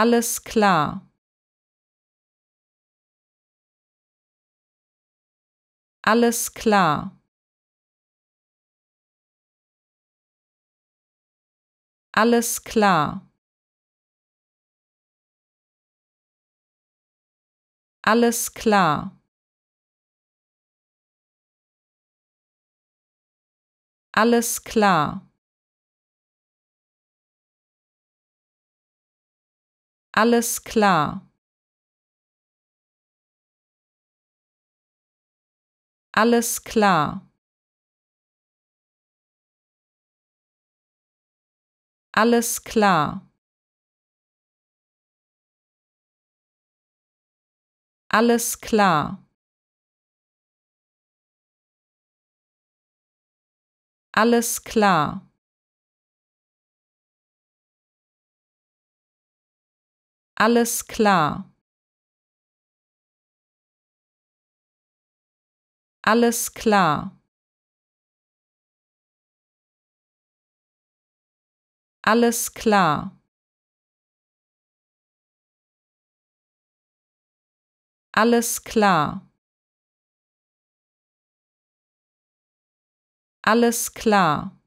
alles klar. Alles klar. Alles klar. Alles klar. Alles klar. alles klar. Alles klar. Alles klar. Alles klar. Alles klar. Alles klar. Alles klar. Alles klar. Alles klar. Alles klar.